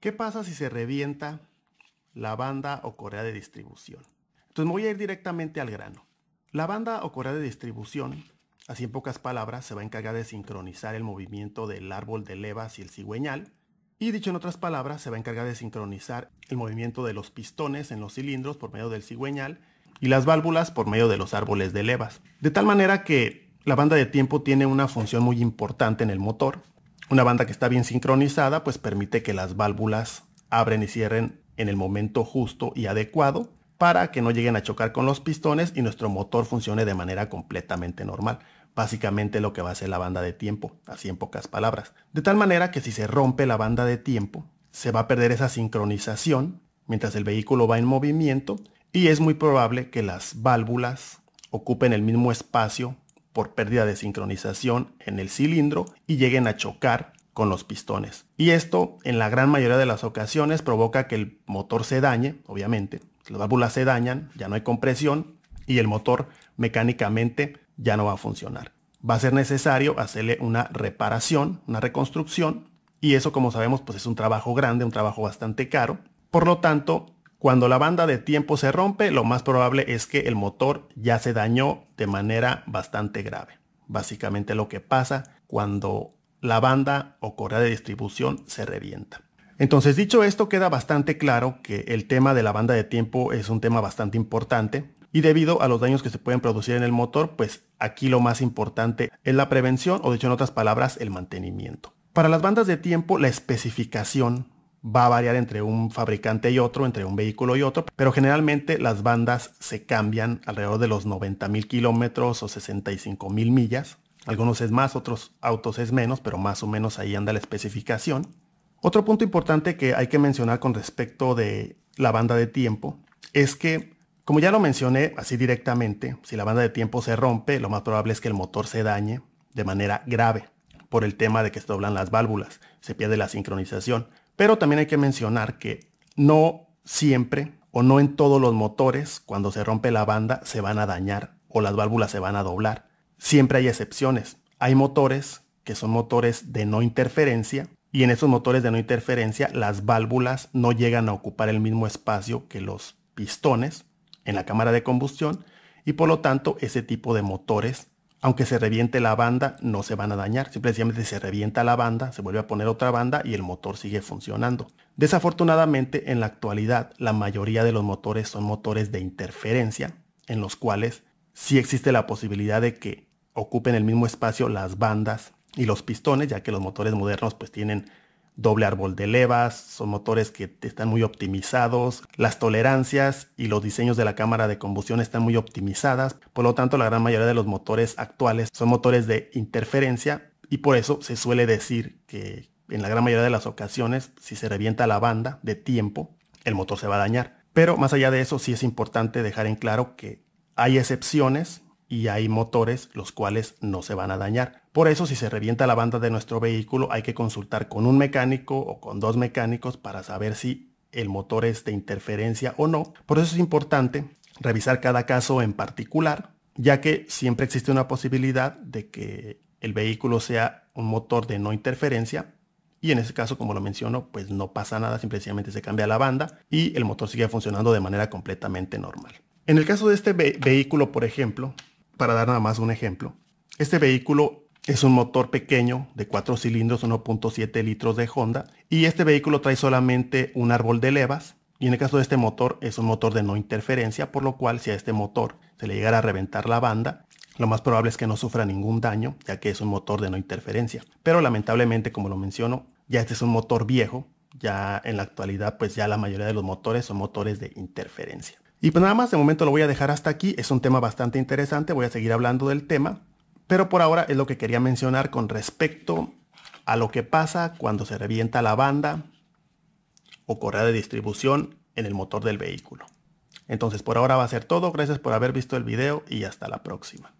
¿Qué pasa si se revienta la banda o correa de distribución? Entonces me voy a ir directamente al grano. La banda o correa de distribución, así en pocas palabras, se va a encargar de sincronizar el movimiento del árbol de levas y el cigüeñal. Y dicho en otras palabras, se va a encargar de sincronizar el movimiento de los pistones en los cilindros por medio del cigüeñal y las válvulas por medio de los árboles de levas. De tal manera que la banda de tiempo tiene una función muy importante en el motor una banda que está bien sincronizada pues permite que las válvulas abren y cierren en el momento justo y adecuado para que no lleguen a chocar con los pistones y nuestro motor funcione de manera completamente normal. Básicamente lo que va a hacer la banda de tiempo, así en pocas palabras. De tal manera que si se rompe la banda de tiempo, se va a perder esa sincronización mientras el vehículo va en movimiento y es muy probable que las válvulas ocupen el mismo espacio por pérdida de sincronización en el cilindro y lleguen a chocar con los pistones. Y esto en la gran mayoría de las ocasiones provoca que el motor se dañe, obviamente, las válvulas se dañan, ya no hay compresión y el motor mecánicamente ya no va a funcionar. Va a ser necesario hacerle una reparación, una reconstrucción y eso como sabemos pues es un trabajo grande, un trabajo bastante caro. Por lo tanto, cuando la banda de tiempo se rompe, lo más probable es que el motor ya se dañó de manera bastante grave. Básicamente lo que pasa cuando la banda o correa de distribución se revienta. Entonces, dicho esto, queda bastante claro que el tema de la banda de tiempo es un tema bastante importante y debido a los daños que se pueden producir en el motor, pues aquí lo más importante es la prevención o dicho en otras palabras, el mantenimiento. Para las bandas de tiempo, la especificación va a variar entre un fabricante y otro, entre un vehículo y otro, pero generalmente las bandas se cambian alrededor de los 90 mil kilómetros o 65 mil millas. Algunos es más, otros autos es menos, pero más o menos ahí anda la especificación. Otro punto importante que hay que mencionar con respecto de la banda de tiempo es que, como ya lo mencioné así directamente, si la banda de tiempo se rompe, lo más probable es que el motor se dañe de manera grave por el tema de que se doblan las válvulas, se pierde la sincronización pero también hay que mencionar que no siempre o no en todos los motores cuando se rompe la banda se van a dañar o las válvulas se van a doblar. Siempre hay excepciones. Hay motores que son motores de no interferencia y en esos motores de no interferencia las válvulas no llegan a ocupar el mismo espacio que los pistones en la cámara de combustión y por lo tanto ese tipo de motores aunque se reviente la banda, no se van a dañar. Simplemente se revienta la banda, se vuelve a poner otra banda y el motor sigue funcionando. Desafortunadamente, en la actualidad, la mayoría de los motores son motores de interferencia, en los cuales sí existe la posibilidad de que ocupen el mismo espacio las bandas y los pistones, ya que los motores modernos pues tienen doble árbol de levas, son motores que están muy optimizados, las tolerancias y los diseños de la cámara de combustión están muy optimizadas, por lo tanto la gran mayoría de los motores actuales son motores de interferencia y por eso se suele decir que en la gran mayoría de las ocasiones si se revienta la banda de tiempo, el motor se va a dañar. Pero más allá de eso sí es importante dejar en claro que hay excepciones y hay motores los cuales no se van a dañar. Por eso si se revienta la banda de nuestro vehículo hay que consultar con un mecánico o con dos mecánicos para saber si el motor es de interferencia o no. Por eso es importante revisar cada caso en particular, ya que siempre existe una posibilidad de que el vehículo sea un motor de no interferencia y en ese caso, como lo menciono, pues no pasa nada, simplemente se cambia la banda y el motor sigue funcionando de manera completamente normal. En el caso de este vehículo, por ejemplo, para dar nada más un ejemplo. Este vehículo es un motor pequeño de 4 cilindros, 1.7 litros de Honda. Y este vehículo trae solamente un árbol de levas. Y en el caso de este motor es un motor de no interferencia, por lo cual si a este motor se le llegara a reventar la banda, lo más probable es que no sufra ningún daño, ya que es un motor de no interferencia. Pero lamentablemente, como lo menciono, ya este es un motor viejo. Ya en la actualidad, pues ya la mayoría de los motores son motores de interferencia. Y pues nada más, de momento lo voy a dejar hasta aquí. Es un tema bastante interesante, voy a seguir hablando del tema. Pero por ahora es lo que quería mencionar con respecto a lo que pasa cuando se revienta la banda o correa de distribución en el motor del vehículo. Entonces por ahora va a ser todo. Gracias por haber visto el video y hasta la próxima.